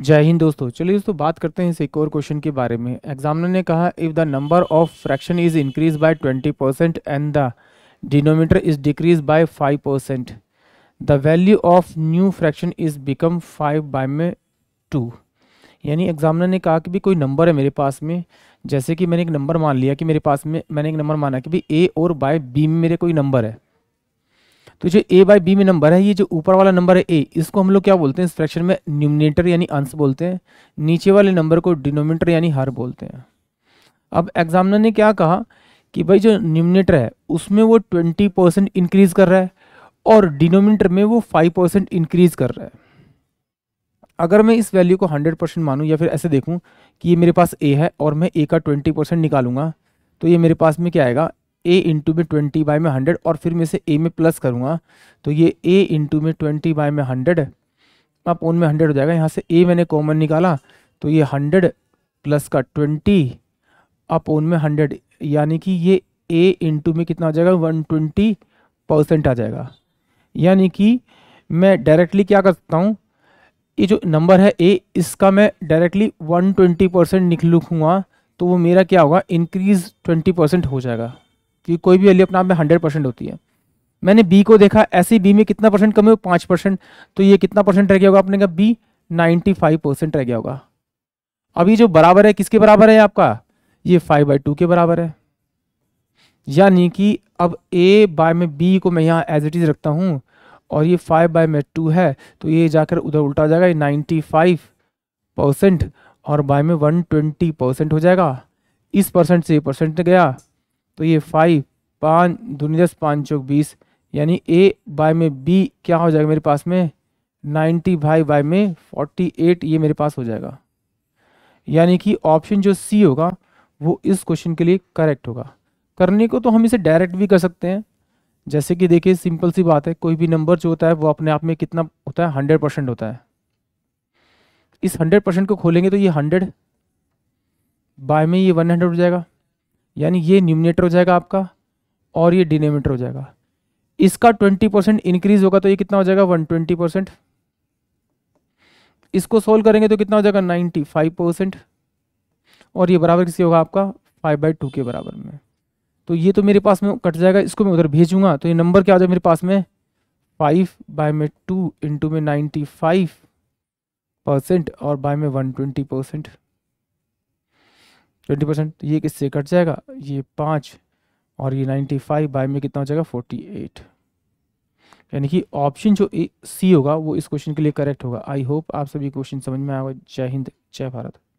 जय हिंद दोस्तों चलिए दोस्तों बात करते हैं इस एक और क्वेश्चन के बारे में एग्जामिनर ने कहा if the number of fraction is increase by 20 percent and the denominator is decrease by 5 percent the value of new fraction is become 5 by में टू यानी एग्जामिनर ने कहा कि भी कोई नंबर है मेरे पास में जैसे कि मैंने एक नंबर मान लिया कि मेरे पास में मैंने एक नंबर माना कि भाई ए और बाय बी में मेरे कोई नंबर है तो जो ए बाई बी में नंबर है ये जो ऊपर वाला नंबर है ए इसको हम लोग क्या बोलते हैं इस फ्रैक्शन में न्यूमिनेटर यानी अंश बोलते हैं नीचे वाले नंबर को डिनोमिनेटर यानी हर बोलते हैं अब एग्जामिनर ने क्या कहा कि भाई जो न्यूमिनेटर है उसमें वो ट्वेंटी परसेंट इंक्रीज़ कर रहा है और डिनोमिनेटर में वो फाइव परसेंट इंक्रीज़ कर रहा है अगर मैं इस वैल्यू को हंड्रेड परसेंट मानूँ या फिर ऐसे देखूँ कि ये मेरे पास ए है और मैं ए का ट्वेंटी परसेंट निकालूंगा तो ये मेरे पास में क्या आएगा ए इंटू में ट्वेंटी बाई में हंड्रेड और फिर मैं इसे ए में प्लस करूँगा तो ये ए इंटू में ट्वेंटी बाई में हंड्रेड आप ओन में हंड्रेड हो जाएगा यहाँ से ए मैंने कॉमन निकाला तो ये हंड्रेड प्लस का ट्वेंटी आप ओन में हंड्रेड यानी कि ये ए इंटू में कितना आ जाएगा वन ट्वेंटी परसेंट आ जाएगा यानी कि मैं डायरेक्टली क्या कर सकता हूँ ये जो नंबर है ए इसका मैं डायरेक्टली वन ट्वेंटी परसेंट निकलूँगा तो वो मेरा क्या होगा इंक्रीज़ ट्वेंटी परसेंट हो जाएगा क्योंकि कोई भी वैल्यू अपने आप में हंड्रेड परसेंट होती है मैंने बी को देखा ऐसे बी में कितना परसेंट कमी हो पाँच परसेंट तो ये कितना परसेंट रह गया होगा आपने कहा बी नाइन्टी फाइव परसेंट रह गया होगा अब ये जो बराबर है किसके बराबर है आपका ये फाइव बाई टू के बराबर है यानी कि अब ए बाय में बी को मैं यहाँ एज इट इज़ रखता हूँ और ये फाइव बाय में टू है तो ये जाकर उधर उल्टा जाएगा ये नाइन्टी फाइव परसेंट और बाय में वन ट्वेंटी परसेंट हो जाएगा इस परसेंट से ये परसेंट गया तो ये फाइव पाँच दूनी दस पाँच चौक बीस यानी ए बाय में बी क्या हो जाएगा मेरे पास में नाइन्टी भाई बाय में फोर्टी एट ये मेरे पास हो जाएगा यानी कि ऑप्शन जो सी होगा वो इस क्वेश्चन के लिए करेक्ट होगा करने को तो हम इसे डायरेक्ट भी कर सकते हैं जैसे कि देखिए सिंपल सी बात है कोई भी नंबर जो होता है वो अपने आप में कितना होता है हंड्रेड परसेंट होता है इस हंड्रेड परसेंट को खोलेंगे तो ये हंड्रेड बाय में ये वन हंड्रेड हो जाएगा यानी ये न्यूमिनेटर हो जाएगा आपका और ये डिनोमिनेटर हो जाएगा इसका ट्वेंटी परसेंट इंक्रीज होगा तो ये कितना हो जाएगा वन ट्वेंटी परसेंट इसको सोल्व करेंगे तो कितना हो जाएगा नाइन्टी फाइव परसेंट और ये बराबर किसी होगा आपका फाइव बाई टू के बराबर में तो ये तो मेरे पास में कट जाएगा इसको मैं उधर भेजूंगा तो ये नंबर क्या हो जाएगा मेरे पास में फाइव बाय में टू इंटू में नाइन्टी फाइव परसेंट और बाय में one twenty percent twenty percent ये किससे कट जाएगा ये पाँच और ये नाइन्टी फाइव बाई में कितना हो जाएगा फोर्टी एट यानी कि ऑप्शन जो ए, सी होगा वो इस क्वेश्चन के लिए करेक्ट होगा आई होप आप सभी क्वेश्चन समझ में आएगा जय हिंद जय भारत